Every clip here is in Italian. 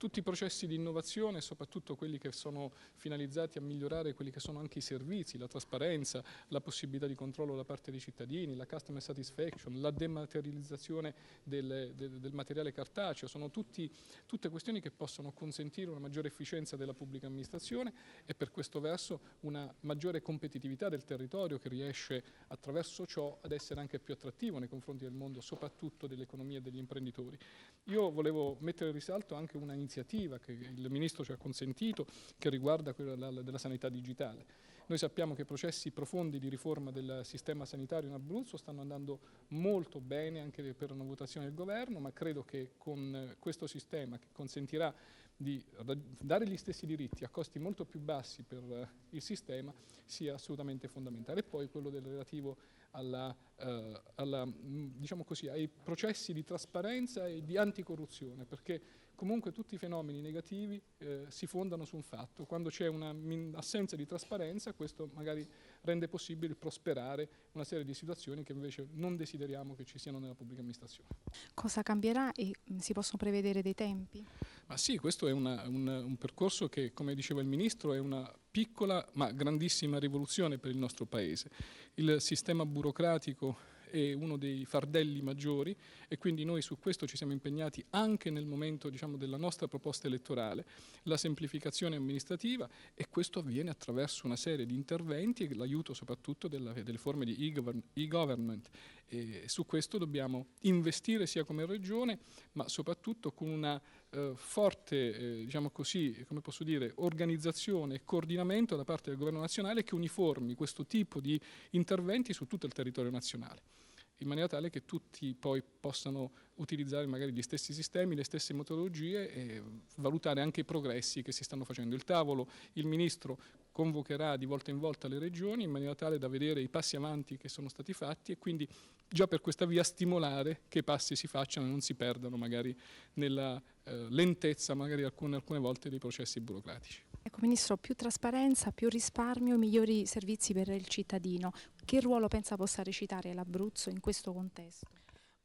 tutti i processi di innovazione, soprattutto quelli che sono finalizzati a migliorare quelli che sono anche i servizi, la trasparenza, la possibilità di controllo da parte dei cittadini, la customer satisfaction, la dematerializzazione del, del, del materiale cartaceo, sono tutti, tutte questioni che possono consentire una maggiore efficienza della pubblica amministrazione e per questo verso una maggiore competitività del territorio che riesce attraverso ciò ad essere anche più attrattivo nei confronti del mondo, soprattutto dell'economia e degli imprenditori. Io volevo mettere in risalto anche una iniziativa iniziativa che il Ministro ci ha consentito, che riguarda quella della sanità digitale. Noi sappiamo che processi profondi di riforma del sistema sanitario in Abruzzo stanno andando molto bene anche per una votazione del governo, ma credo che con questo sistema che consentirà di dare gli stessi diritti a costi molto più bassi per il sistema sia assolutamente fondamentale. E poi quello del relativo alla, eh, alla, mm, diciamo così, ai processi di trasparenza e di anticorruzione, perché comunque tutti i fenomeni negativi eh, si fondano su un fatto. Quando c'è un'assenza di trasparenza, questo magari rende possibile prosperare una serie di situazioni che invece non desideriamo che ci siano nella pubblica amministrazione. Cosa cambierà e mm, si possono prevedere dei tempi? Ma sì, questo è una, un, un percorso che, come diceva il Ministro, è una piccola ma grandissima rivoluzione per il nostro Paese. Il sistema burocratico è uno dei fardelli maggiori e quindi noi su questo ci siamo impegnati anche nel momento diciamo, della nostra proposta elettorale, la semplificazione amministrativa e questo avviene attraverso una serie di interventi e l'aiuto soprattutto della, delle forme di e-government. E su questo dobbiamo investire sia come regione ma soprattutto con una eh, forte, eh, diciamo così, come posso dire, organizzazione e coordinamento da parte del governo nazionale che uniformi questo tipo di interventi su tutto il territorio nazionale in maniera tale che tutti poi possano utilizzare magari gli stessi sistemi, le stesse metodologie e valutare anche i progressi che si stanno facendo. Il tavolo, il Ministro convocherà di volta in volta le regioni in maniera tale da vedere i passi avanti che sono stati fatti e quindi già per questa via stimolare che passi si facciano e non si perdano magari nella, eh, lentezza magari alcune, alcune volte dei processi burocratici. Ecco Ministro, più trasparenza, più risparmio, migliori servizi per il cittadino. Che ruolo pensa possa recitare l'Abruzzo in questo contesto?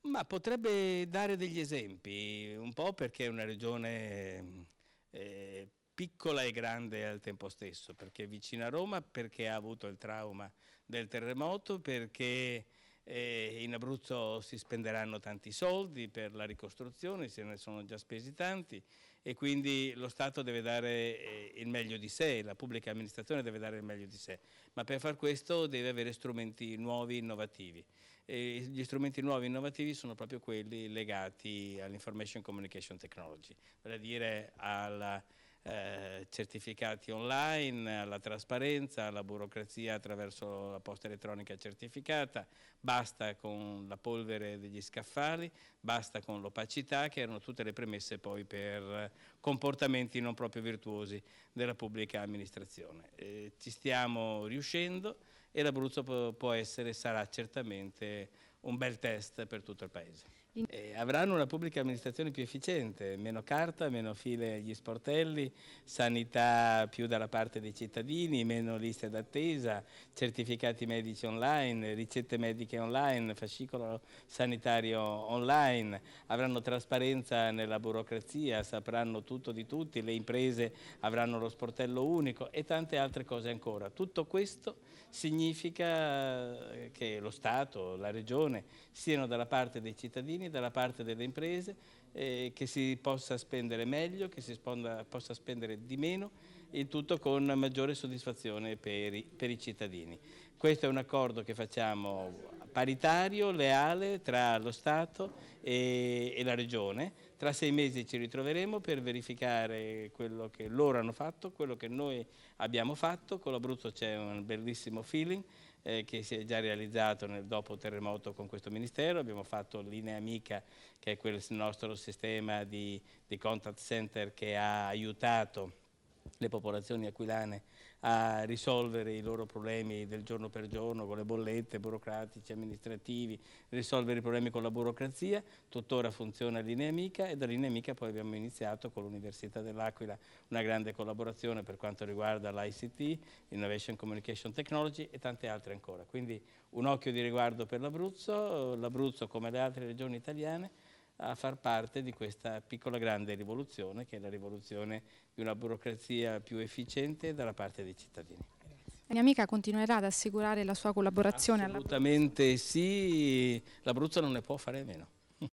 Ma potrebbe dare degli esempi, un po' perché è una regione eh, piccola e grande al tempo stesso, perché è vicina a Roma, perché ha avuto il trauma del terremoto, perché e in Abruzzo si spenderanno tanti soldi per la ricostruzione, se ne sono già spesi tanti e quindi lo Stato deve dare eh, il meglio di sé, la pubblica amministrazione deve dare il meglio di sé, ma per far questo deve avere strumenti nuovi, innovativi. E gli strumenti nuovi, innovativi sono proprio quelli legati all'information communication technology, vale a dire alla eh, certificati online, alla trasparenza, alla burocrazia attraverso la posta elettronica certificata, basta con la polvere degli scaffali, basta con l'opacità, che erano tutte le premesse poi per comportamenti non proprio virtuosi della pubblica amministrazione. Eh, ci stiamo riuscendo e l'Abruzzo può essere, sarà certamente un bel test per tutto il Paese. E avranno una pubblica amministrazione più efficiente, meno carta, meno file agli sportelli, sanità più dalla parte dei cittadini, meno liste d'attesa, certificati medici online, ricette mediche online, fascicolo sanitario online, avranno trasparenza nella burocrazia, sapranno tutto di tutti, le imprese avranno lo sportello unico e tante altre cose ancora. Tutto questo significa eh, che lo Stato, la Regione, attenzione siano dalla parte dei cittadini, dalla parte delle imprese, eh, che si possa spendere meglio, che si sponda, possa spendere di meno, il tutto con maggiore soddisfazione per i, per i cittadini. Questo è un accordo che facciamo paritario, leale tra lo Stato e, e, la Regione. Tra sei mesi ci ritroveremo per verificare quello che loro hanno fatto, quello che noi abbiamo fatto. Con l'Abruzzo c'è un bellissimo feeling eh, che si è già realizzato nel dopo terremoto con questo Ministero. Abbiamo fatto Linea Amica, che è quel nostro sistema di, di contact center che ha aiutato le popolazioni aquilane a risolvere i loro problemi del giorno per giorno con le bollette burocratici, amministrativi, risolvere i problemi con la burocrazia, tuttora funziona Linea Amica e da Linea Amica poi abbiamo iniziato con l'Università dell'Aquila una grande collaborazione per quanto riguarda l'ICT, Innovation Communication Technology e tante altre ancora. Quindi un occhio di riguardo per l'Abruzzo, l'Abruzzo come le altre regioni italiane a far parte di questa piccola grande rivoluzione che è la rivoluzione di una burocrazia più efficiente dalla parte dei cittadini. La mia amica continuerà ad assicurare la sua collaborazione? Assolutamente alla... sì, l'Abruzzo non ne può fare meno.